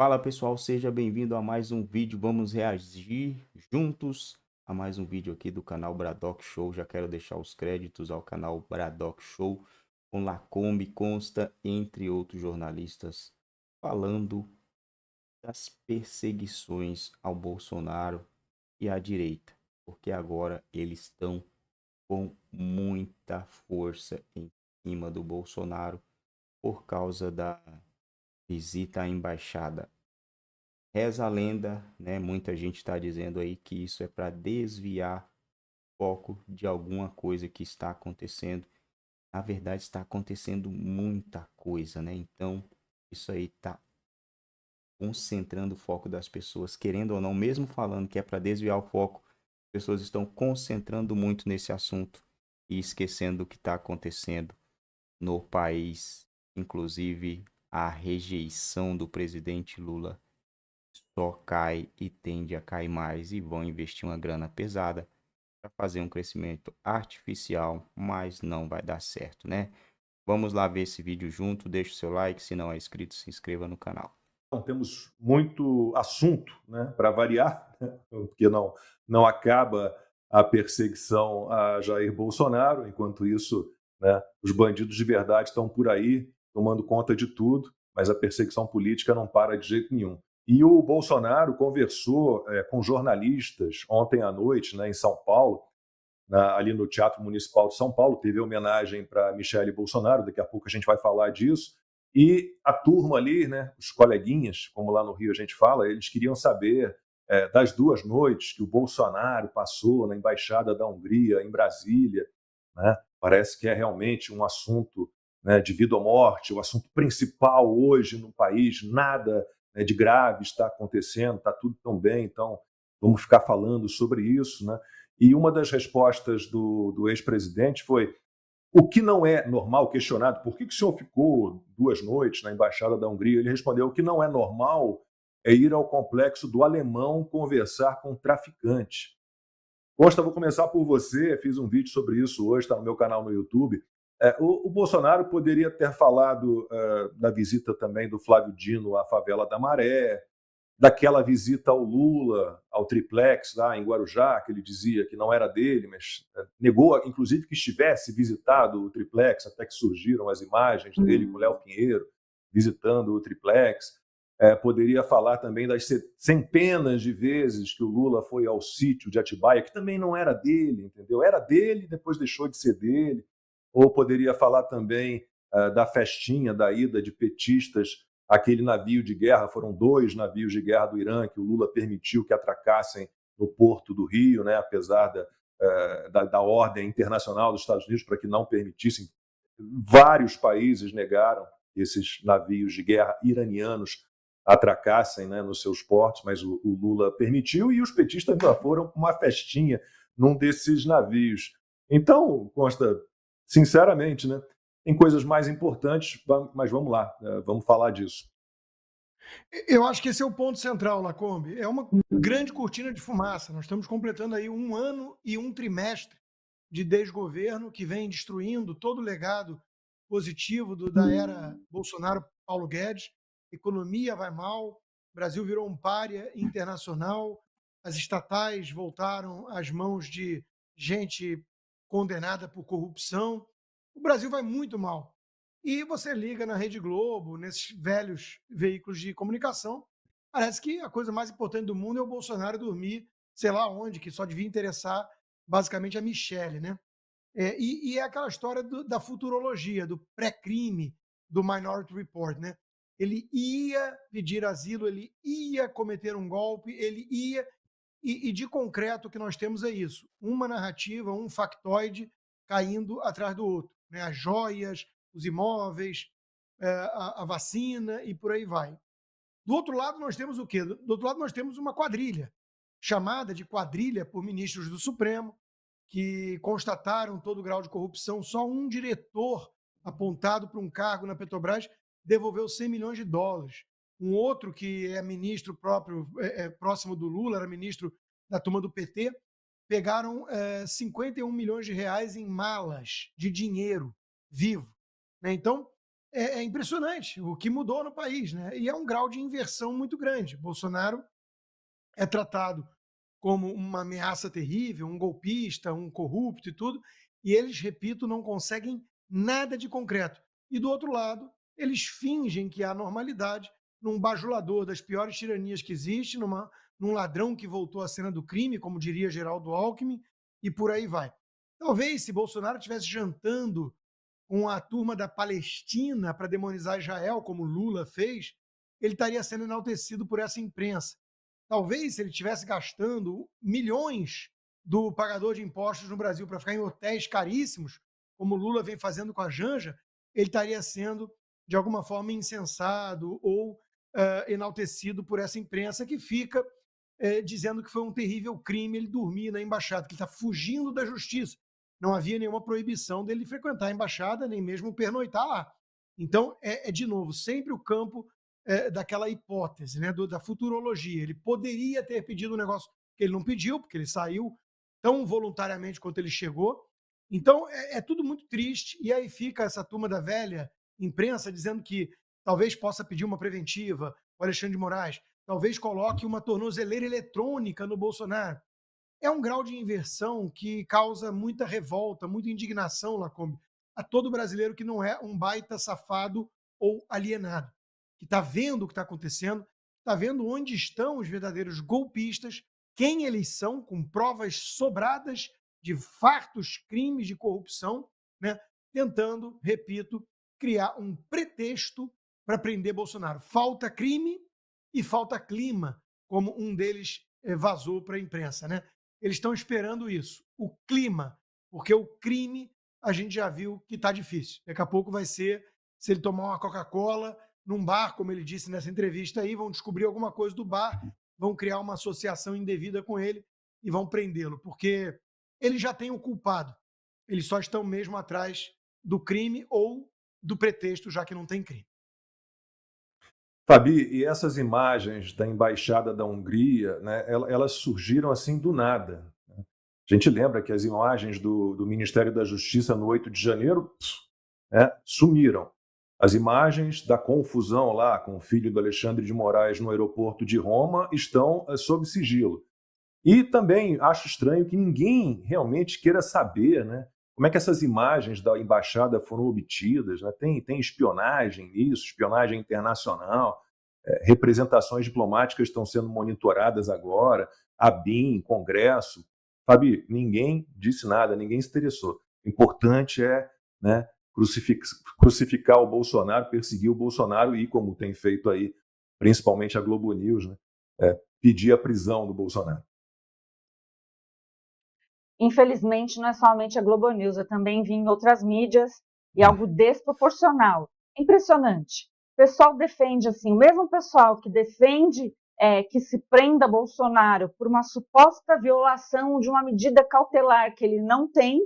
Fala pessoal, seja bem-vindo a mais um vídeo. Vamos reagir juntos a mais um vídeo aqui do canal Bradock Show. Já quero deixar os créditos ao canal Bradock Show com Lacombe, Consta, entre outros jornalistas, falando das perseguições ao Bolsonaro e à direita, porque agora eles estão com muita força em cima do Bolsonaro por causa da visita à embaixada. Reza a lenda, né? Muita gente está dizendo aí que isso é para desviar o foco de alguma coisa que está acontecendo. Na verdade, está acontecendo muita coisa, né? Então, isso aí está concentrando o foco das pessoas, querendo ou não, mesmo falando que é para desviar o foco, as pessoas estão concentrando muito nesse assunto e esquecendo o que está acontecendo no país, inclusive a rejeição do presidente Lula só cai e tende a cair mais e vão investir uma grana pesada para fazer um crescimento artificial, mas não vai dar certo, né? Vamos lá ver esse vídeo junto, deixa o seu like, se não é inscrito, se inscreva no canal. Então, temos muito assunto, né, para variar, né? porque não não acaba a perseguição a Jair Bolsonaro, enquanto isso, né, os bandidos de verdade estão por aí, tomando conta de tudo, mas a perseguição política não para de jeito nenhum. E o Bolsonaro conversou é, com jornalistas ontem à noite, né, em São Paulo, na, ali no Teatro Municipal de São Paulo, teve homenagem para Michele Bolsonaro, daqui a pouco a gente vai falar disso. E a turma ali, né, os coleguinhas, como lá no Rio a gente fala, eles queriam saber é, das duas noites que o Bolsonaro passou na embaixada da Hungria, em Brasília. Né? Parece que é realmente um assunto né, de vida ou morte, o assunto principal hoje no país, nada né, de grave está acontecendo, está tudo tão bem, então vamos ficar falando sobre isso. Né? E uma das respostas do, do ex-presidente foi: o que não é normal, questionado, por que, que o senhor ficou duas noites na Embaixada da Hungria? Ele respondeu: o que não é normal é ir ao complexo do alemão conversar com traficante. Costa, vou começar por você. Fiz um vídeo sobre isso hoje, está no meu canal no YouTube. É, o, Bolsonaro poderia ter falado é, da visita também do Flávio Dino à favela da Maré, daquela visita ao Lula, ao triplex lá em Guarujá, que ele dizia que não era dele, mas é, negou, inclusive, que estivesse visitado o triplex, até que surgiram as imagens uhum. dele com Léo Pinheiro visitando o triplex. É, poderia falar também das centenas de vezes que o Lula foi ao sítio de Atibaia, que também não era dele, entendeu? Era dele, depois deixou de ser dele ou poderia falar também uh, da festinha, da ida de petistas àquele navio de guerra. Foram dois navios de guerra do Irã que o Lula permitiu que atracassem no porto do Rio, né, apesar da, uh, da, da ordem internacional dos Estados Unidos para que não permitissem. Vários países negaram esses navios de guerra iranianos atracassem né, nos seus portos, mas o, o, Lula permitiu e os petistas ainda foram uma festinha num desses navios. Então, Costa, sinceramente, né? Em coisas mais importantes, mas vamos lá, eh, vamos falar disso. Eu acho que esse é o ponto central, Lacombe. É uma grande cortina de fumaça. Nós estamos completando aí um ano e um trimestre de desgoverno que vem destruindo todo o legado positivo do, da era Bolsonaro, Paulo Guedes. Economia vai mal, Brasil virou um pária internacional, as estatais voltaram às mãos de gente condenada por corrupção. O Brasil vai muito mal. E você liga na Rede Globo, nesses velhos veículos de comunicação, parece que a coisa mais importante do mundo é o Bolsonaro dormir, sei lá onde, que só devia interessar basicamente a Michelle, né? É, e, e, é aquela história do, da futurologia, do pré-crime do Minority Report, né? Ele ia pedir asilo, ele ia cometer um golpe, ele ia. E, e de concreto o que nós temos é isso: uma narrativa, um factoide caindo atrás do outro. Né? As joias, os imóveis, eh, a, a, vacina e por aí vai. Do outro lado, nós temos o quê? Do outro lado, nós temos uma quadrilha, chamada de quadrilha por ministros do Supremo, que constataram todo o grau de corrupção. Só um diretor apontado para um cargo na Petrobras devolveu 100 milhões de dólares um outro que é ministro próprio, é, é, próximo do Lula, era ministro da turma do PT, pegaram é, eh, 51 milhões de reais em malas de dinheiro vivo. Né? Então, é, é, impressionante o que mudou no país. Né? E é um grau de inversão muito grande. Bolsonaro é tratado como uma ameaça terrível, um golpista, um corrupto e tudo, e eles, repito, não conseguem nada de concreto. E do outro lado, eles fingem que há normalidade num bajulador das piores tiranias que existe, numa, num ladrão que voltou à cena do crime, como diria Geraldo Alckmin, e por aí vai. Talvez se Bolsonaro estivesse jantando com a turma da Palestina para demonizar Israel, como Lula fez, ele estaria sendo enaltecido por essa imprensa. Talvez se ele estivesse gastando milhões do pagador de impostos no Brasil para ficar em hotéis caríssimos, como Lula vem fazendo com a Janja, ele estaria sendo de alguma forma insensado ou uh, enaltecido por essa imprensa que fica uh, dizendo que foi um terrível crime ele dormir na embaixada, que está fugindo da justiça. Não havia nenhuma proibição dele frequentar a embaixada, nem mesmo pernoitar lá. Então, é, é de novo, sempre o campo eh, daquela hipótese, né, do, da futurologia. Ele poderia ter pedido um negócio que ele não pediu, porque ele saiu tão voluntariamente quanto ele chegou. Então, é, é, tudo muito triste. E aí fica essa turma da velha imprensa dizendo que talvez possa pedir uma preventiva, o Alexandre de Moraes, talvez coloque uma tornozeleira eletrônica no Bolsonaro. É um grau de inversão que causa muita revolta, muita indignação, Lacombe, a todo brasileiro que não é um baita safado ou alienado, que está vendo o que está acontecendo, está vendo onde estão os verdadeiros golpistas, quem eles são, com provas sobradas de fartos crimes de corrupção, né? tentando, repito, criar um pretexto para prender Bolsonaro. Falta crime e falta clima, como um deles eh, vazou para a imprensa, né? Eles estão esperando isso, o clima, porque o crime a gente já viu que está difícil. Daqui a pouco vai ser se ele tomar uma Coca-Cola num bar, como ele disse nessa entrevista aí, vão descobrir alguma coisa do bar, vão criar uma associação indevida com ele e vão prendê-lo, porque ele já tem o culpado. Eles só estão mesmo atrás do crime ou do pretexto, já que não tem crime. Fabi, e essas imagens da embaixada da Hungria, né, elas surgiram assim do nada. Né? A gente lembra que as imagens do, do Ministério da Justiça no 8 de janeiro né, sumiram. As imagens da confusão lá com o filho do Alexandre de Moraes no aeroporto de Roma estão eh, sob sigilo. E também acho estranho que ninguém realmente queira saber né, como é que essas imagens da embaixada foram obtidas, né? tem, tem espionagem nisso, espionagem internacional, é, representações diplomáticas estão sendo monitoradas agora, a BIM, Congresso. Fabi, ninguém disse nada, ninguém se interessou. O importante é né, crucificar, crucificar o Bolsonaro, perseguir o Bolsonaro e, como tem feito aí, principalmente a Globo News, né, é, pedir a prisão do Bolsonaro. Infelizmente, não é somente a Globo News, eu é também vi em outras mídias e algo desproporcional. Impressionante. O pessoal defende, assim, o mesmo pessoal que defende é, que se prenda Bolsonaro por uma suposta violação de uma medida cautelar que ele não tem,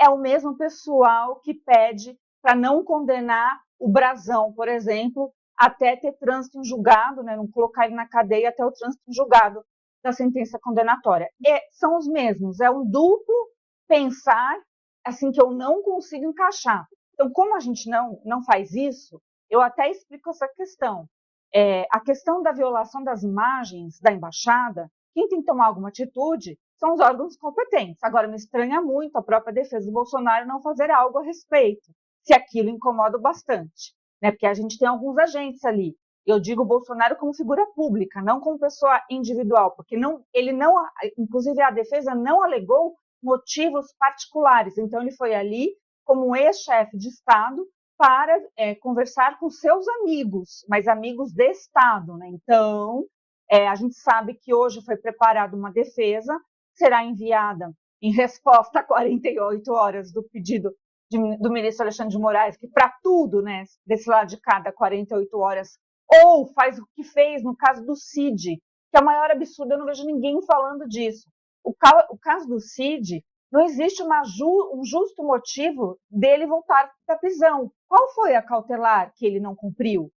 é o mesmo pessoal que pede para não condenar o Brasão, por exemplo, até ter trânsito em julgado, né, não colocar ele na cadeia até o trânsito em julgado da sentença condenatória. são os mesmos, é um duplo pensar assim que eu não consigo encaixar. Então, como a gente não, não faz isso, eu até explico essa questão. É, a questão da violação das imagens da embaixada, quem tem que tomar alguma atitude são os órgãos competentes. Agora, me estranha muito a própria defesa do Bolsonaro não fazer algo a respeito, se aquilo incomoda bastante. Né? Porque a gente tem alguns agentes ali eu digo Bolsonaro como figura pública, não como pessoa individual, porque não, ele não, inclusive a defesa não alegou motivos particulares. Então ele foi ali como ex-chefe de Estado para é, conversar com seus amigos, mas amigos de Estado. Né? Então é, a gente sabe que hoje foi preparada uma defesa, será enviada em resposta a 48 horas do pedido de, do ministro Alexandre de Moraes, que para tudo, né, desse lado de cada 48 horas ou faz o que fez no caso do CID, que é o maior absurdo, eu não vejo ninguém falando disso. O, ca o caso do CID, não existe ju um justo motivo dele voltar para prisão. Qual foi a cautelar que ele não cumpriu?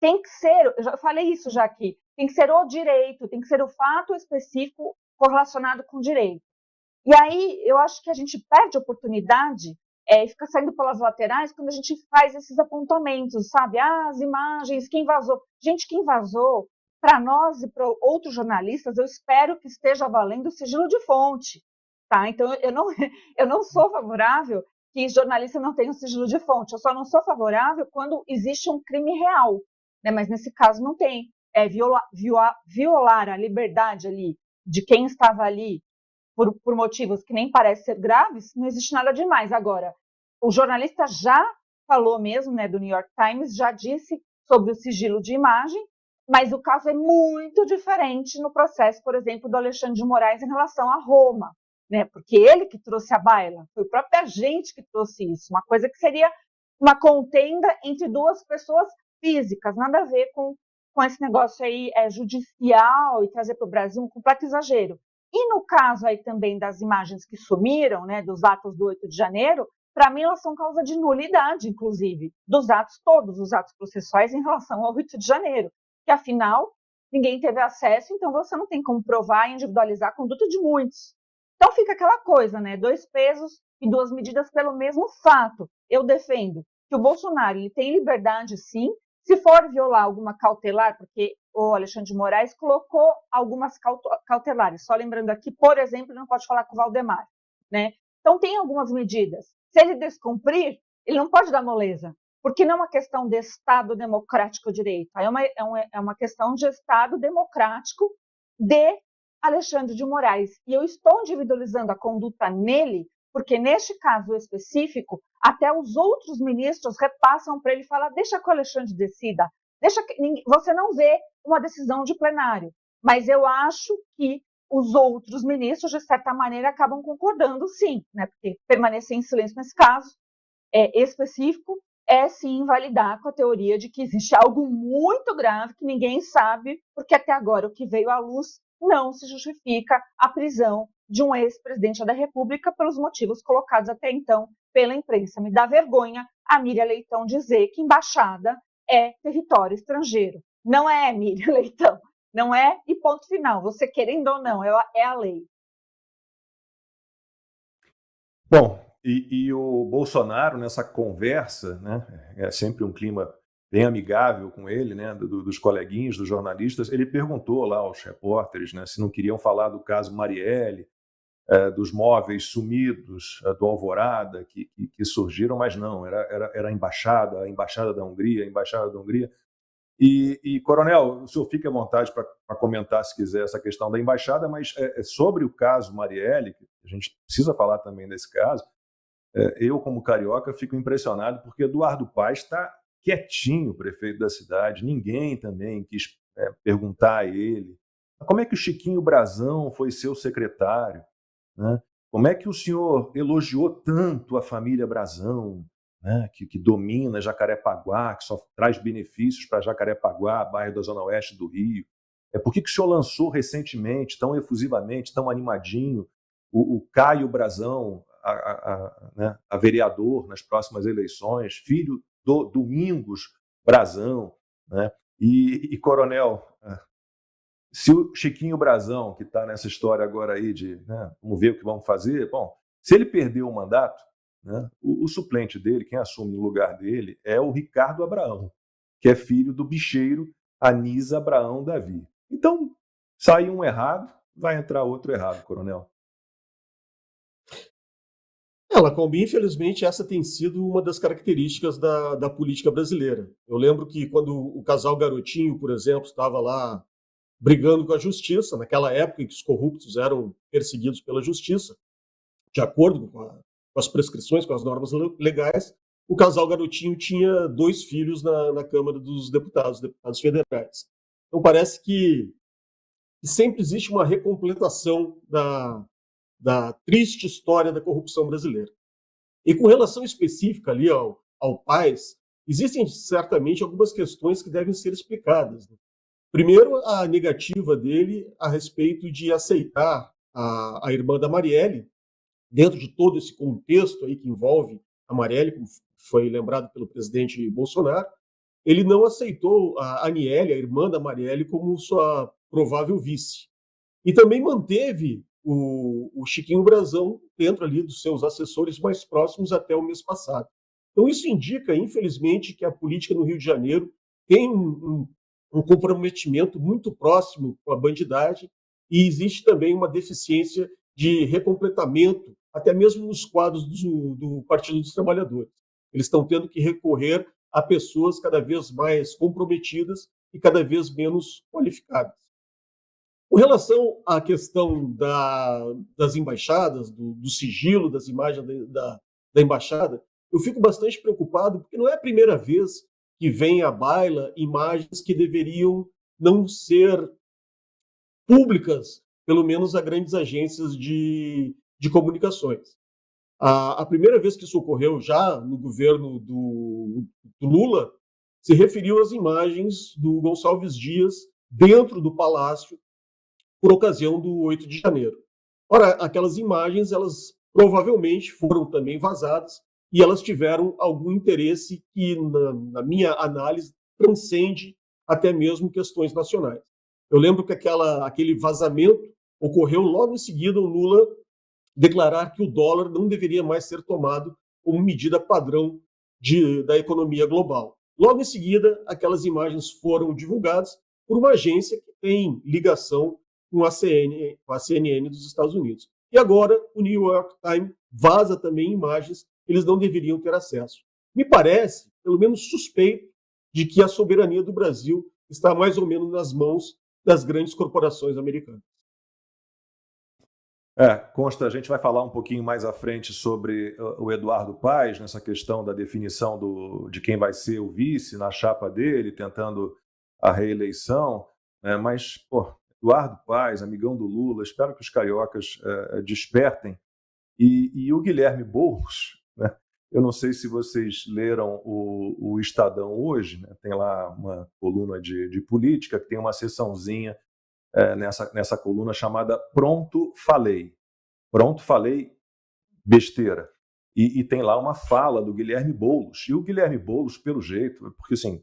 Tem que ser, eu já falei isso já aqui, tem que ser o direito, tem que ser o fato específico correlacionado com o direito. E aí eu acho que a gente perde a oportunidade é, fica saindo pelas laterais quando a gente faz esses apontamentos, sabe? Ah, as imagens, quem vazou. Gente, quem vazou, para nós e para outros jornalistas, eu espero que esteja valendo o sigilo de fonte, tá? Então, eu não, eu não sou favorável que jornalista não tenha o sigilo de fonte, eu só não sou favorável quando existe um crime real, né? Mas nesse caso não tem. É viola, viola, violar a liberdade ali de quem estava ali por, por motivos que nem parecem ser graves, não existe nada demais. Agora, o jornalista já falou mesmo, né, do New York Times, já disse sobre o sigilo de imagem, mas o caso é muito diferente no processo, por exemplo, do Alexandre de Moraes em relação a Roma, né? Porque ele que trouxe a baila, foi a própria gente que trouxe isso, uma coisa que seria uma contenda entre duas pessoas físicas, nada a ver com, com esse negócio aí é, judicial e trazer para o Brasil um completo exagero. E no caso aí também das imagens que sumiram, né, dos atos do 8 de janeiro, para mim elas são causa de nulidade, inclusive, dos atos todos, os atos processuais em relação ao 8 de janeiro, que afinal ninguém teve acesso, então você não tem como provar e individualizar a conduta de muitos. Então fica aquela coisa, né, dois pesos e duas medidas pelo mesmo fato. Eu defendo que o Bolsonaro ele tem liberdade sim se for violar alguma cautelar, porque o Alexandre de Moraes colocou algumas cautelares, só lembrando aqui, por exemplo, não pode falar com o Valdemar, né? Então tem algumas medidas. Se ele descumprir, ele não pode dar moleza, porque não é uma questão de Estado democrático direito, é uma, é uma, é uma questão de Estado democrático de Alexandre de Moraes. E eu estou individualizando a conduta nele porque neste caso específico, até os outros ministros repassam para ele falar: deixa que o Alexandre decida, deixa que você não vê uma decisão de plenário. Mas eu acho que os outros ministros, de certa maneira, acabam concordando, sim, né? porque permanecer em silêncio nesse caso é, específico é sim invalidar com a teoria de que existe algo muito grave que ninguém sabe, porque até agora o que veio à luz não se justifica a prisão de um ex-presidente da República pelos motivos colocados até então pela imprensa. Me dá vergonha a Miriam Leitão dizer que embaixada é território estrangeiro. Não é, Miriam Leitão. Não é e ponto final. Você querendo ou não, é a lei. Bom, e, e o Bolsonaro, nessa conversa, né, é sempre um clima bem amigável com ele, né, do, dos coleguinhas, dos jornalistas, ele perguntou lá aos repórteres né, se não queriam falar do caso Marielle, eh, dos móveis sumidos eh, do Alvorada que, que, surgiram, mas não, era, era, era a embaixada, a embaixada da Hungria, a embaixada da Hungria. E, e coronel, o senhor fique à vontade para comentar, se quiser, essa questão da embaixada, mas é, é sobre o caso Marielle, que a gente precisa falar também desse caso, é, eu, como carioca, fico impressionado porque Eduardo Paz está quietinho, prefeito da cidade, ninguém também quis é, perguntar a ele como é que o Chiquinho Brazão foi seu secretário. Né? Como é que o senhor elogiou tanto a família Brazão, né, que, que domina Jacarepaguá, que só traz benefícios para Jacarepaguá, bairro da Zona Oeste do Rio? É por que, que o senhor lançou recentemente, tão efusivamente, tão animadinho, o, o Caio Brazão, a, a, a, né, a, vereador nas próximas eleições, filho do Domingos Brazão, né, e, e Coronel ah, se o Chiquinho Brazão, que está nessa história agora aí de né, vamos ver o que vamos fazer, bom, se ele perdeu o mandato, né, o, o, suplente dele, quem assume o lugar dele, é o Ricardo Abraão, que é filho do bicheiro Anisa Abraão Davi. Então, sai um errado, vai entrar outro errado, coronel. É, Lacombe, infelizmente, essa tem sido uma das características da, da política brasileira. Eu lembro que quando o casal Garotinho, por exemplo, estava lá brigando com a justiça, naquela época em que os corruptos eram perseguidos pela justiça, de acordo com, a, com as prescrições, com as normas legais, o casal Garotinho tinha dois filhos na, na Câmara dos Deputados, deputados federais. Então parece que, sempre existe uma recompletação da, da triste história da corrupção brasileira. E com relação específica ali ao, ao PAIS, existem certamente algumas questões que devem ser explicadas. Né? Primeiro, a negativa dele a respeito de aceitar a, a irmã da Marielle, dentro de todo esse contexto aí que envolve a Marielle, como foi lembrado pelo presidente Bolsonaro, ele não aceitou a Aniele, a irmã da Marielle, como sua provável vice. E também manteve o, o, Chiquinho Brazão dentro ali dos seus assessores mais próximos até o mês passado. Então isso indica, infelizmente, que a política no Rio de Janeiro tem um, um um comprometimento muito próximo com a bandidagem e existe também uma deficiência de recompletamento, até mesmo nos quadros do, do Partido dos Trabalhadores. Eles estão tendo que recorrer a pessoas cada vez mais comprometidas e cada vez menos qualificadas. Com relação à questão da, das embaixadas, do, do, sigilo das imagens da, da, da embaixada, eu fico bastante preocupado porque não é a primeira vez que vem à baila imagens que deveriam não ser públicas, pelo menos a grandes agências de, de comunicações. A, a primeira vez que isso ocorreu já no governo do, do Lula se referiu às imagens do Gonçalves Dias dentro do palácio por ocasião do 8 de janeiro. Ora, aquelas imagens elas provavelmente foram também vazadas e elas tiveram algum interesse que, na, na minha análise, transcende até mesmo questões nacionais. Eu lembro que aquela, aquele vazamento ocorreu logo em seguida o Lula declarar que o dólar não deveria mais ser tomado como medida padrão de, da economia global. Logo em seguida, aquelas imagens foram divulgadas por uma agência que tem ligação com a CNN, com a CNN dos Estados Unidos. E agora o New York Times vaza também imagens eles não deveriam ter acesso. Me parece, pelo menos suspeito, de que a soberania do Brasil está mais ou menos nas mãos das grandes corporações americanas. É, consta, a gente vai falar um pouquinho mais à frente sobre uh, o Eduardo Paes, nessa questão da definição do, de quem vai ser o vice na chapa dele, tentando a reeleição, né, mas, pô, Eduardo Paes, amigão do Lula, espero que os cariocas é, despertem. E, e o Guilherme Boulos, né? Eu não sei se vocês leram o, o Estadão hoje, né? tem lá uma coluna de, de, política que tem uma sessãozinha é, nessa, nessa coluna chamada Pronto Falei. Pronto Falei Besteira. E, e, tem lá uma fala do Guilherme Boulos. E o Guilherme Boulos, pelo jeito, porque assim,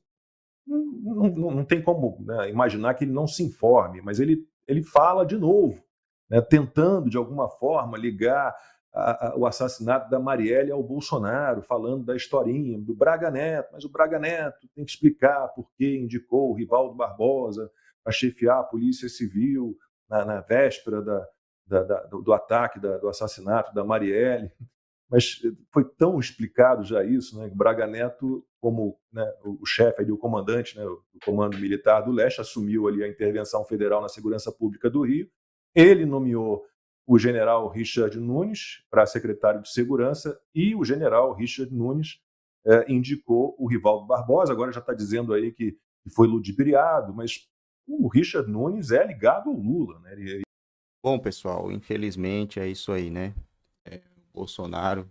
não, não, não tem como né, imaginar que ele não se informe, mas ele, ele fala de novo, né, tentando de alguma forma ligar a, a, o assassinato da Marielle ao Bolsonaro, falando da historinha do Braga Neto, mas o Braga Neto tem que explicar por que indicou o Rivaldo Barbosa a chefiar a Polícia Civil na, na véspera da, da, da, do ataque, do assassinato da Marielle. Mas foi tão explicado já isso, né? Que Braga Neto, como né, o, o chefe ali, o comandante né, do Comando Militar do Leste, assumiu ali a intervenção federal na segurança pública do Rio. Ele nomeou o general Richard Nunes para secretário de Segurança e o general Richard Nunes é, indicou o Rivaldo Barbosa. Agora já está dizendo aí que, foi ludibriado, mas o Richard Nunes é ligado ao Lula. Né? Ele... Bom, pessoal, infelizmente é isso aí, né? É, Bolsonaro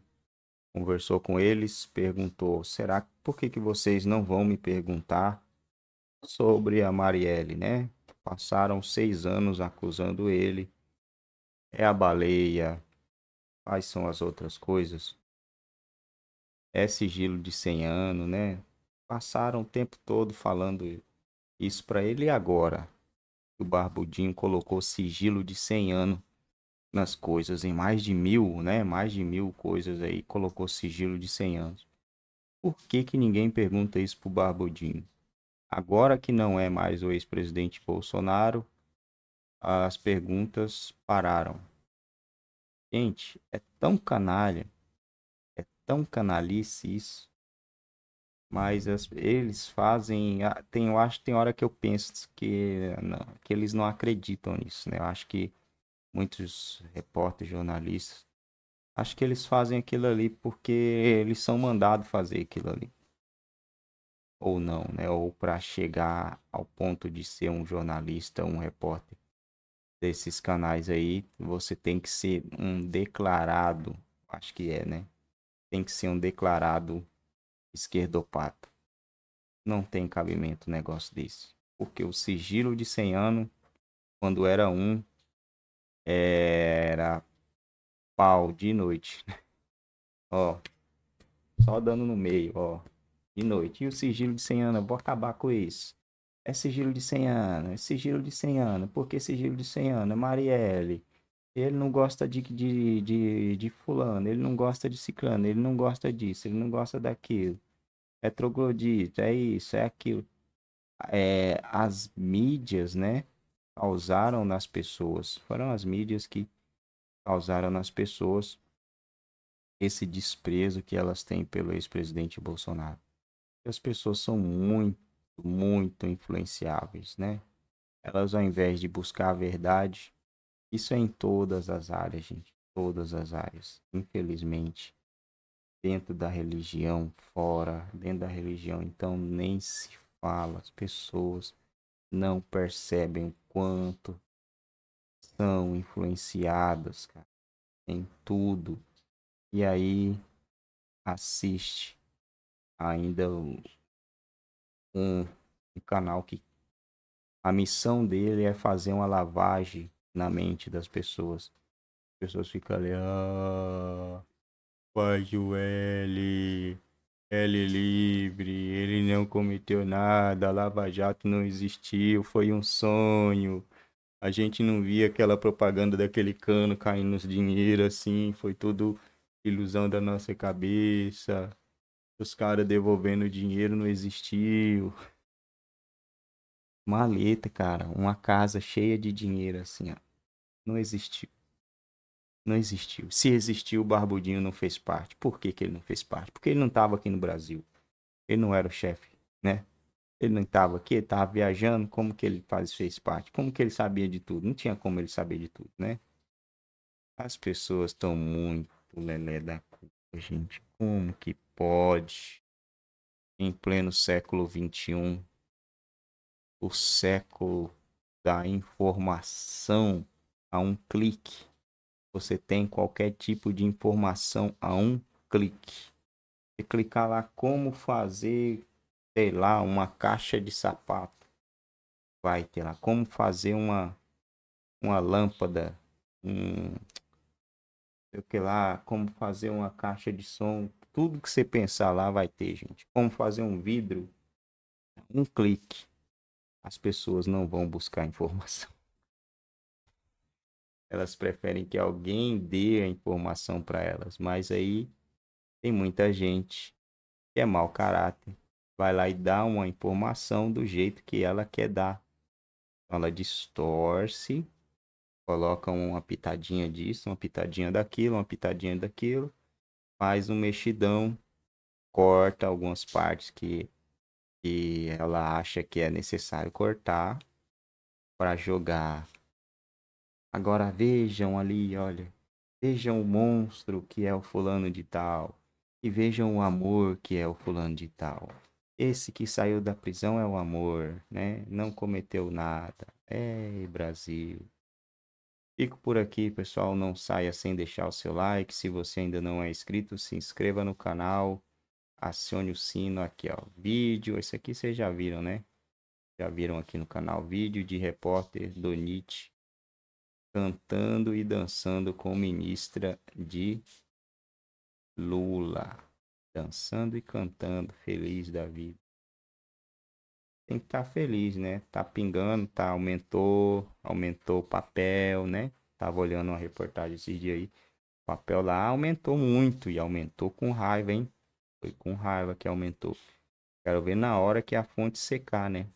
conversou com eles, perguntou: será por que, que vocês não vão me perguntar sobre a Marielle, né? Passaram seis anos acusando ele é a baleia? Quais são as outras coisas? É sigilo de 100 anos, né? Passaram o tempo todo falando isso para ele e agora? O Barbudinho colocou sigilo de 100 anos nas coisas, em mais de mil, né? Mais de mil coisas aí, colocou sigilo de 100 anos. Por que, que ninguém pergunta isso pro Barbudinho? Agora que não é mais o ex-presidente Bolsonaro, as perguntas pararam. Gente, é tão canalha, é tão canalice isso. Mas as, eles fazem. Tem, eu acho tem hora que eu penso que, não, que eles não acreditam nisso, né? Eu acho que muitos repórteres, jornalistas, acho que eles fazem aquilo ali porque eles são mandados fazer aquilo ali. Ou não, né? Ou para chegar ao ponto de ser um jornalista, um repórter desses canais aí, você tem que ser um declarado, acho que é, né? Tem que ser um declarado esquerdopata. Não tem cabimento um negócio desse. Porque o sigilo de 100 anos, quando era um, era pau de noite. ó, só dando no meio, ó, de noite. E o sigilo de 100 anos, vou acabar com isso. É sigilo de 100 anos, é sigilo de 100 anos. Por que sigilo de 100 anos? É Marielle. Ele não gosta de, de, de, de fulano, ele não gosta de ciclano, ele não gosta disso, ele não gosta daquilo. É troglodito, é isso, é aquilo. É, as mídias, né? Causaram nas pessoas. Foram as mídias que causaram nas pessoas esse desprezo que elas têm pelo ex-presidente Bolsonaro. as pessoas são muito muito influenciáveis, né? Elas, ao invés de buscar a verdade, isso é em todas as áreas, gente, todas as áreas, infelizmente. Dentro da religião, fora, dentro da religião, então nem se fala, as pessoas não percebem o quanto são influenciadas cara, em tudo. E aí assiste ainda um, um canal que a missão dele é fazer uma lavagem na mente das pessoas. As pessoas ficam ali, ah, faz o L, L livre, ele não cometeu nada, Lava Jato não existiu, foi um sonho. A gente não via aquela propaganda daquele cano caindo nos dinheiro assim, foi tudo ilusão da nossa cabeça os caras devolvendo dinheiro não existiu. Maleta, cara, uma casa cheia de dinheiro, assim, ó. Não existiu. Não existiu. Se existiu, o Barbudinho não fez parte. Por que, que ele não fez parte? Porque ele não estava aqui no Brasil. Ele não era o chefe, né? Ele não estava aqui, ele estava viajando. Como que ele faz, fez parte? Como que ele sabia de tudo? Não tinha como ele saber de tudo, né? As pessoas estão muito lelé da gente. Como que pode, em pleno século XXI, o século da informação a um clique. Você tem qualquer tipo de informação a um clique. Você clicar lá como fazer, sei lá, uma caixa de sapato. Vai ter lá como fazer uma uma lâmpada, um sei o que lá, como fazer uma caixa de som, tudo que você pensar lá vai ter, gente. Como fazer um vidro? Um clique. As pessoas não vão buscar informação. Elas preferem que alguém dê a informação para elas. Mas aí tem muita gente que é mau caráter. Vai lá e dá uma informação do jeito que ela quer dar. Então, ela distorce, coloca uma pitadinha disso, uma pitadinha daquilo, uma pitadinha daquilo faz um mexidão, corta algumas partes que, que ela acha que é necessário cortar para jogar. Agora vejam ali, olha. Vejam o monstro que é o fulano de tal. E vejam o amor que é o fulano de tal. Esse que saiu da prisão é o amor, né? Não cometeu nada. É Brasil. Fico por aqui, pessoal. Não saia sem deixar o seu like. Se você ainda não é inscrito, se inscreva no canal. Acione o sino aqui, ó. Vídeo. Esse aqui vocês já viram, né? Já viram aqui no canal. Vídeo de repórter Donit cantando e dançando com ministra de Lula. Dançando e cantando, feliz da vida tem que estar tá feliz, né? Tá pingando, tá aumentou, aumentou o papel, né? Tava olhando uma reportagem esses dias aí. O papel lá aumentou muito e aumentou com raiva, hein? Foi com raiva que aumentou. Quero ver na hora que a fonte secar, né?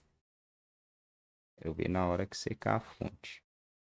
Quero ver na hora que secar a fonte.